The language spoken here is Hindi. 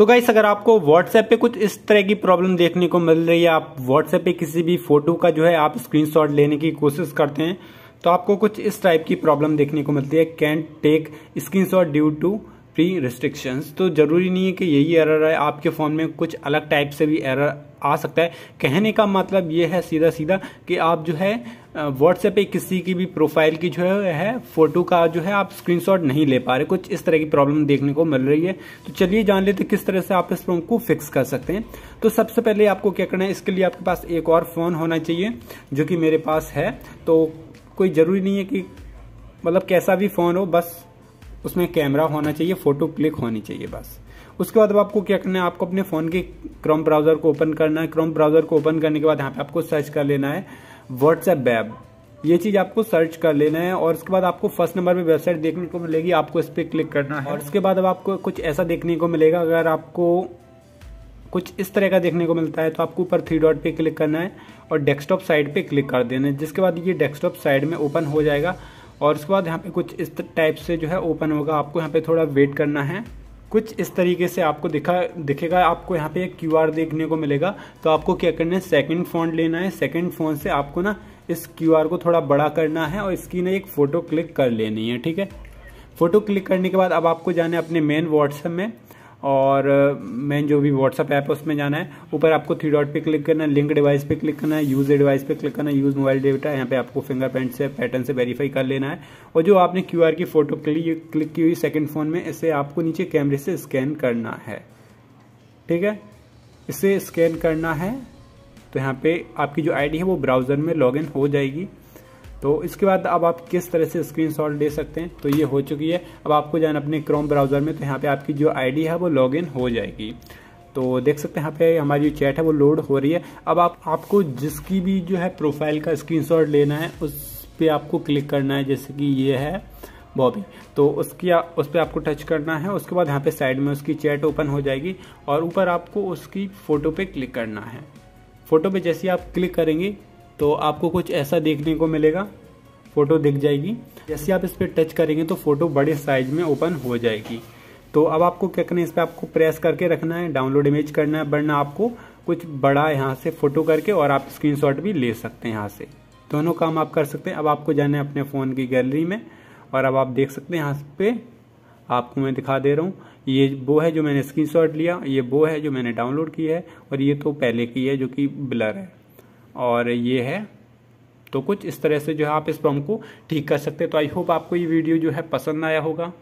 तो गाइस अगर आपको व्हाट्सएप पे कुछ इस तरह की प्रॉब्लम देखने को मिल रही है आप व्हाट्सएप पे किसी भी फोटो का जो है आप स्क्रीनशॉट लेने की कोशिश करते हैं तो आपको कुछ इस टाइप की प्रॉब्लम देखने को मिलती है can take screenshot due to pre restrictions तो ज़रूरी नहीं है कि यही एरर है आपके फ़ोन में कुछ अलग टाइप से भी एरर आ सकता है कहने का मतलब ये है सीधा सीधा कि आप जो है व्हाट्सएप पे किसी की भी प्रोफाइल की जो है फोटो का जो है आप स्क्रीनशॉट नहीं ले पा रहे कुछ इस तरह की प्रॉब्लम देखने को मिल रही है तो चलिए जान लेते किस तरह से आप इस प्रॉब्लम को फिक्स कर सकते हैं तो सबसे पहले आपको क्या करना है इसके लिए आपके पास एक और फ़ोन होना चाहिए जो कि मेरे पास है तो कोई ज़रूरी नहीं है कि मतलब कैसा भी फ़ोन हो बस उसमें कैमरा होना चाहिए फ़ोटो क्लिक होनी चाहिए बस उसके बाद अब आपको क्या करना है आपको अपने फ़ोन के क्रोम ब्राउज़र को ओपन करना है क्रोम ब्राउज़र को ओपन करने के बाद यहाँ पे आपको सर्च कर लेना है व्हाट्सएप वेब ये चीज़ आपको सर्च कर लेना है और उसके बाद आपको फर्स्ट नंबर पे वेबसाइट देखने को मिलेगी आपको इस पर क्लिक करना है और उसके बाद अब आपको कुछ ऐसा देखने को मिलेगा अगर आपको कुछ इस तरह का देखने को मिलता है तो आपको ऊपर थ्री डॉट पे क्लिक करना है और डेस्कटॉप साइड पे क्लिक कर देना है जिसके बाद ये डेस्कटॉप साइड में ओपन हो जाएगा और उसके बाद यहाँ पे कुछ इस टाइप से जो है ओपन होगा आपको यहाँ पे थोड़ा वेट करना है कुछ इस तरीके से आपको दिखा दिखेगा आपको यहाँ पे एक क्यू देखने को मिलेगा तो आपको क्या करना है सेकंड फोन लेना है सेकंड फोन से आपको ना इस क्यू को थोड़ा बड़ा करना है और इसकी ना एक फ़ोटो क्लिक कर लेनी है ठीक है फ़ोटो क्लिक करने के बाद अब आपको जाना है अपने मेन व्हाट्सएप में और मेन जो भी व्हाट्सअप ऐप है उसमें जाना है ऊपर आपको थ्री डॉट पे क्लिक करना है लिंक डिवाइस पे क्लिक करना है यूज डिवाइस पे क्लिक करना है यूज मोबाइल डेटा यहाँ पे आपको फिंगरप्रिंट से पैटर्न से वेरीफाई कर लेना है और जो आपने क्यू की फोटो क्लिक क्लिक की हुई सेकेंड फ़ोन में इसे आपको नीचे कैमरे से स्कैन करना है ठीक है इसे स्कैन करना है तो यहाँ पे आपकी जो आईडी है वो ब्राउज़र में लॉगिन हो जाएगी तो इसके बाद अब आप किस तरह से स्क्रीनशॉट ले सकते हैं तो ये हो चुकी है अब आपको जाना अपने क्रोम ब्राउज़र में तो यहाँ पे आपकी जो आईडी है वो लॉगिन हो जाएगी तो देख सकते हैं यहाँ पे हमारी जो चैट है वो लोड हो रही है अब आप आपको जिसकी भी जो है प्रोफाइल का स्क्रीन लेना है उस पर आपको क्लिक करना है जैसे कि ये है बॉबी तो उसकी आ, उस पर आपको टच करना है उसके बाद यहाँ पे साइड में उसकी चैट ओपन हो जाएगी और ऊपर आपको उसकी फ़ोटो पे क्लिक करना है फ़ोटो पे जैसे आप क्लिक करेंगे तो आपको कुछ ऐसा देखने को मिलेगा फ़ोटो दिख जाएगी जैसे आप इस पर टच करेंगे तो फ़ोटो बड़े साइज में ओपन हो जाएगी तो अब आपको क्या करना है इस पर आपको प्रेस करके रखना है डाउनलोड इमेज करना है वरना आपको कुछ बड़ा यहाँ से फ़ोटो करके और आप स्क्रीनशॉट भी ले सकते हैं यहाँ से दोनों काम आप कर सकते हैं अब आपको जाना है अपने फ़ोन की गैलरी में और अब आप देख सकते हैं यहाँ पे आपको मैं दिखा दे रहा हूँ ये वो है जो मैंने स्क्रीनशॉट लिया ये वो है जो मैंने डाउनलोड किया है और ये तो पहले की है जो कि ब्लर है और ये है तो कुछ इस तरह से जो है आप इस प्रॉब्लम को ठीक कर सकते हैं तो आई होप आपको ये वीडियो जो है पसंद आया होगा